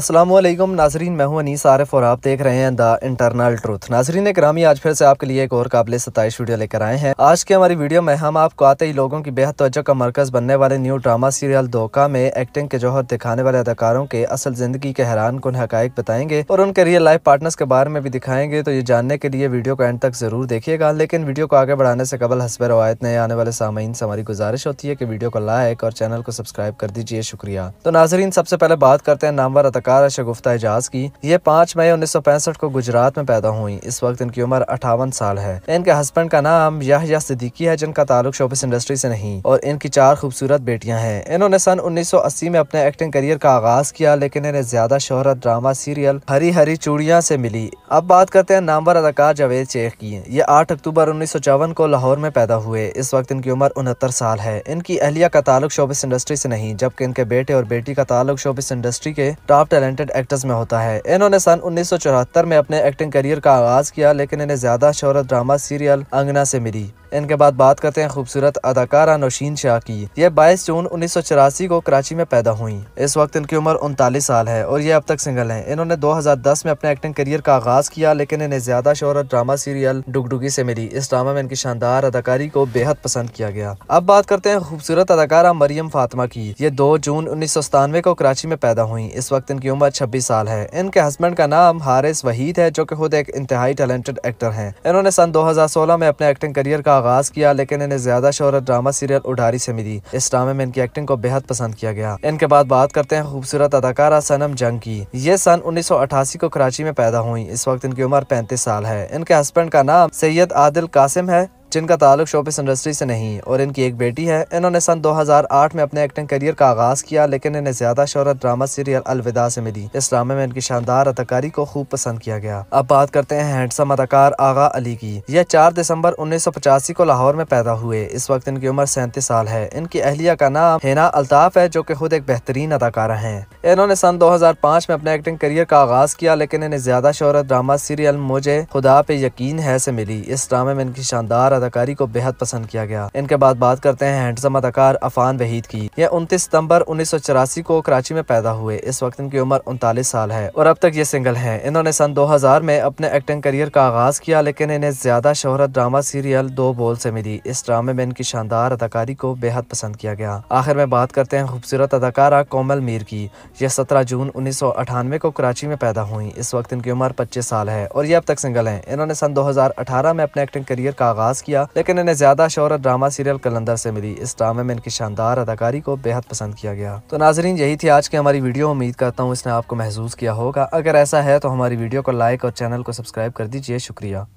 असलम नाजरीन मैं हूं अनीस आरिफ और आप देख रहे हैं द इंटरनल ट्रूथ नाजरीन ग्रामी आज फिर से आपके लिए एक और काबिल सताइश वीडियो लेकर आए हैं आज के हमारी वीडियो में हम आपको आते ही लोगों की बेहद तोजह का मरकज बनने वाले न्यू ड्रामा सीरियल धोखा में एक्टिंग के जौहर दिखाने वाले अदाकारों के असल जिंदगी के हैरान कन हकायक बताएंगे और उनके रियल लाइफ पार्टनर्स के बारे में भी दिखाएंगे तो ये जानने के लिए वीडियो को एंड तक जरूर देखिएगा लेकिन वीडियो को आगे बढ़ाने से कबल हसब रवायत नए आने वाले सामीन से हमारी गुजारिश होती है की वीडियो को लाइक और चैनल को सब्सक्राइब कर दीजिए शुक्रिया तो नाजरीन सबसे पहले बात करते हैं नामवर अदाकार सरकार शगुफ्ता एजाज की ये पाँच मई उन्नीस को गुजरात में पैदा हुई इस वक्त इनकी उम्र अठावन साल है इनके हस्बैंड का नाम यह सिद्दीकी है जिनका ताल्लुक शोबिस इंडस्ट्री से नहीं और इनकी चार खूबसूरत बेटियां हैं इन्होंने सन 1980 में अपने एक्टिंग करियर का आगाज किया लेकिन इन्हें ज्यादा शोहरत ड्रामा सीरियल हरी हरी चूड़िया से मिली अब बात करते हैं नामवर अदाकार जावेद शेख की ये आठ अक्टूबर उन्नीस को लाहौर में पैदा हुए इस वक्त इनकी उम्र उनहत्तर साल है इनकी अहलिया का ताल्लुक शोबिस इंडस्ट्री से नहीं जबकि इनके बेटे और बेटी का ताल्लुक शोबिस इंडस्ट्री के टॉप टैलेंटेड एक्टर्स में होता है इन्होंने सन उन्नीस में अपने एक्टिंग करियर का आगाज किया लेकिन इन्हें ज्यादा शोहरत ड्रामा सीरियल अंगना से मिली इनके बाद बात करते हैं खूबसूरत अदाकारा नौशीन शाह की यह बाईस जून उन्नीस को कराची में पैदा हुई इस वक्त इनकी उम्र उनतालीस साल है और ये अब तक सिंगल है इन्होंने 2010 में अपने एक्टिंग करियर का आगाज किया लेकिन इन्हें ज्यादा शोहरत ड्रामा सीरियल डुगडुगी से मिली इस ड्रामा में इनकी शानदार अदाकारी को बेहद पसंद किया गया अब बात करते हैं खूबसूरत अदाकारा मरियम फातिमा की ये दो जून उन्नीस को कराची में पैदा हुई इस वक्त इनकी उम्र छब्बीस साल है इनके हस्बैंड का नाम हारिस वहीद है जो की खुद एक इंतहाई टैलेंटेड एक्टर है इन्होंने सन दो में अपने एक्टिंग करियर का आगाज़ किया लेकिन इन्हें ज्यादा शोहरत ड्रामा सीरियल उडारी से मिली इस ड्रामे में इनकी एक्टिंग को बेहद पसंद किया गया इनके बाद बात करते हैं खूबसूरत अदाकारा सनम जंग की ये सन उन्नीस को कराची में पैदा हुई इस वक्त इनकी उम्र पैंतीस साल है इनके हस्बैंड का नाम सैयद आदिल कासिम है जिनका ताल्लुक शोपिस इंडस्ट्री से नहीं और इनकी एक बेटी है इन्होंने सन 2008 में अपने एक्टिंग करियर का आगाज़ किया लेकिन इन्हें ज्यादा शोहरत ड्रामा सीरियल अलविदा से मिली इस ड्रामे में इनकी शानदार अदाकारी को खूब पसंद किया गया अब बात करते हैं हैंडसम अदाकार आगा अली की यह चार दिसंबर उन्नीस को लाहौर में पैदा हुए इस वक्त इनकी उम्र सैंतीस साल है इनकी अहलिया का नाम हेना अल्ताफ है जो की खुद एक बेहतरीन अदाकारा है इन्होंने सन 2005 में अपने एक्टिंग करियर का आगाज किया लेकिन इन्हें ज्यादा शोहरत ड्रामा सीरियल मुझे खुदा पे यकीन है से मिली इस ड्रामे में इनकी शानदार अदाकारी को बेहद पसंद किया गया इनके बाद बात करते हैं हैंडसम अदाकार अफान वहीद की यह उनतीस सितम्बर उन्नीस को कराची में पैदा हुए इस वक्त इनकी उम्र उनतालीस साल है और अब तक ये सिंगल है इन्होंने सन 2000 में अपने एक्टिंग करियर का आगाज किया लेकिन इन्हें ज्यादा शोहरत ड्रामा सीरियल दो बोल से मिली इस ड्रामे में इनकी शानदार अदाकारी को बेहद पसंद किया गया आखिर में बात करते हैं खूबसूरत अदाकारा कोमल मीर की यह सत्रह जून उन्नीस को कराची में पैदा हुई इस वक्त इनकी उम्र पच्चीस साल है और ये अब तक सिंगल है इन्होंने सन दो में अपने एक्टिंग करियर का आगाज किया किया लेकिन इन्हें ज्यादा शोहरत ड्रामा सीरियल कलंदर से मिली इस ड्रामे में इनकी शानदार अदाकारी को बेहद पसंद किया गया तो नाजरीन यही थी आज की हमारी वीडियो उम्मीद करता हूँ इसने आपको महसूस किया होगा अगर ऐसा है तो हमारी वीडियो को लाइक और चैनल को सब्सक्राइब कर दीजिए शुक्रिया